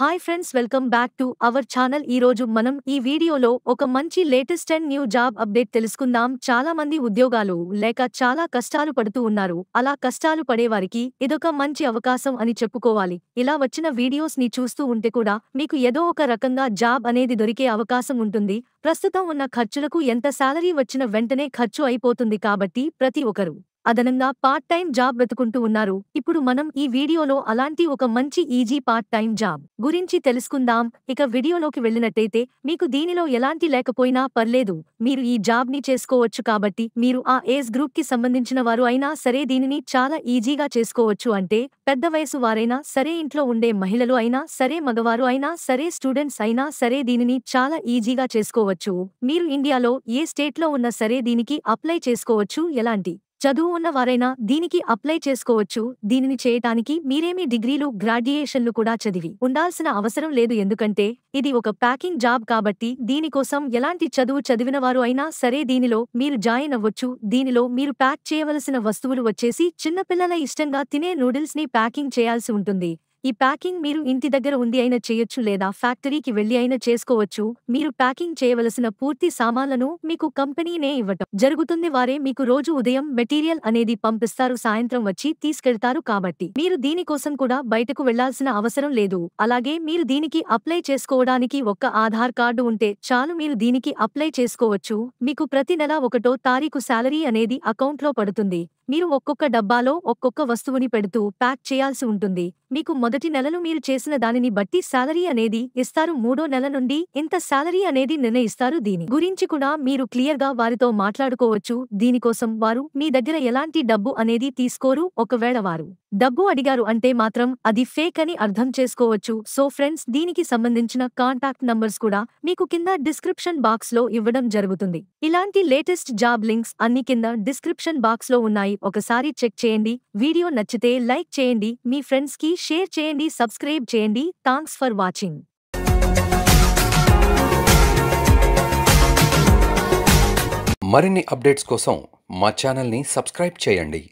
hi friends welcome back to our channel ఈ రోజు మనం ఈ వీడియోలో ఒక మంచి latest and new job update తెలుసుకుందాం చాలా మంది ఉద్యోగాలు లేక చాలా కష్టాలు పడుతూ ఉన్నారు అలా కష్టాలు పడేవారికి ఇదొక మంచి అవకాశం అని చెప్పుకోవాలి ఇలా వచ్చిన వీడియోస్ ని చూస్తూ ఉంటే కూడా మీకు ఏదో ఒక రకంగా జాబ్ అనేది దొరికే అవకాశం ఉంటుంది ప్రస్తుతం ఉన్న ఖర్చులకు ఎంత శాలరీ వచ్చిన వెంటనే ఖర్చు అయిపోతుంది కాబట్టి ప్రతి ఒక్కరు అదనంగా పార్ట్ టైం జాబ్ వెతుకుంటూ ఉన్నారు ఇప్పుడు మనం ఈ వీడియోలో అలాంటి ఒక మంచి ఈజీ పార్ట్ టైం జాబ్ గురించి తెలుసుకుందాం ఇక వీడియోలోకి వెళ్ళినట్టయితే మీకు దీనిలో ఎలాంటి లేకపోయినా పర్లేదు మీరు ఈ జాబ్ ని చేసుకోవచ్చు కాబట్టి మీరు ఆ ఏజ్ గ్రూప్ కి సంబంధించిన వారు అయినా సరే దీనిని చాలా ఈజీగా చేసుకోవచ్చు అంటే పెద్ద వయసు వారైనా సరే ఇంట్లో ఉండే మహిళలు అయినా సరే మగవారు అయినా సరే స్టూడెంట్స్ అయినా సరే దీనిని చాలా ఈజీగా చేసుకోవచ్చు మీరు ఇండియాలో ఏ స్టేట్లో ఉన్నా సరే దీనికి అప్లై చేసుకోవచ్చు ఎలాంటి చదువు ఉన్నవారైనా దీనికి అప్లై చేసుకోవచ్చు దీనిని చేయటానికి మీరేమి డిగ్రీలు గ్రాడ్యుయేషన్లు కూడా చదివి ఉండాల్సిన అవసరం లేదు ఎందుకంటే ఇది ఒక ప్యాకింగ్ జాబ్ కాబట్టి దీనికోసం ఎలాంటి చదువు చదివినవారు అయినా సరే దీనిలో మీరు జాయిన్ అవ్వచ్చు దీనిలో మీరు ప్యాక్ చేయవలసిన వస్తువులు వచ్చేసి చిన్నపిల్లల ఇష్టంగా తినే నూడిల్స్ ని ప్యాకింగ్ చేయాల్సి ఉంటుంది ఈ ప్యాకింగ్ మీరు ఇంటి దగ్గర ఉంది అయినా చేయొచ్చు లేదా ఫ్యాక్టరీకి వెళ్లి అయినా చేసుకోవచ్చు మీరు ప్యాకింగ్ చేయవలసిన పూర్తి సామాన్లను మీకు కంపెనీనే ఇవ్వటం జరుగుతుంది వారే మీకు రోజు ఉదయం మెటీరియల్ అనేది పంపిస్తారు సాయంత్రం వచ్చి తీసుకెళ్తారు కాబట్టి మీరు దీనికోసం కూడా బయటకు వెళ్లాల్సిన అవసరం లేదు అలాగే మీరు దీనికి అప్లై చేసుకోవడానికి ఒక్క ఆధార్ కార్డు ఉంటే చాలు మీరు దీనికి అప్లై చేసుకోవచ్చు మీకు ప్రతి నెల ఒకటో తారీఖు శాలరీ అనేది అకౌంట్లో పడుతుంది మీరు ఒక్కొక్క డబ్బాలో ఒక్కొక్క వస్తువుని పెడుతూ ప్యాక్ చేయాల్సి ఉంటుంది మీకు మొదటి నెలను మీరు చేసిన దానిని బట్టి శాలరీ అనేది ఇస్తారు మూడో నెల నుండి ఇంత శాలరీ అనేది నిర్ణయిస్తారు దీని గురించి కూడా మీరు క్లియర్గా వారితో మాట్లాడుకోవచ్చు దీనికోసం వారు మీ దగ్గర ఎలాంటి డబ్బు అనేది తీసుకోరు ఒకవేళ వారు డబ్బు అడిగారు అంటే మాత్రం అది ఫేక్ అని అర్థం చేసుకోవచ్చు సో ఫ్రెండ్స్ దీనికి సంబంధించిన కాంటాక్ట్ నంబర్స్ కూడా మీకు కింద డిస్క్రిప్షన్ బాక్స్ లో ఇవ్వడం జరుగుతుంది ఇలాంటి లేటెస్ట్ జాబ్ లింక్స్ అన్ని కింద డిస్క్రిప్షన్ బాక్స్ లో ఉన్నాయి ఒకసారి చెక్ చేయండి వీడియో నచ్చితే లైక్ చేయండి మీ ఫ్రెండ్స్ కి షేర్ చేయండి సబ్స్క్రైబ్ చేయండి థాంక్స్ ఫర్ వాచింగ్ మరిన్ని అప్డేట్స్ కోసం మా సబ్స్క్రైబ్ చేయండి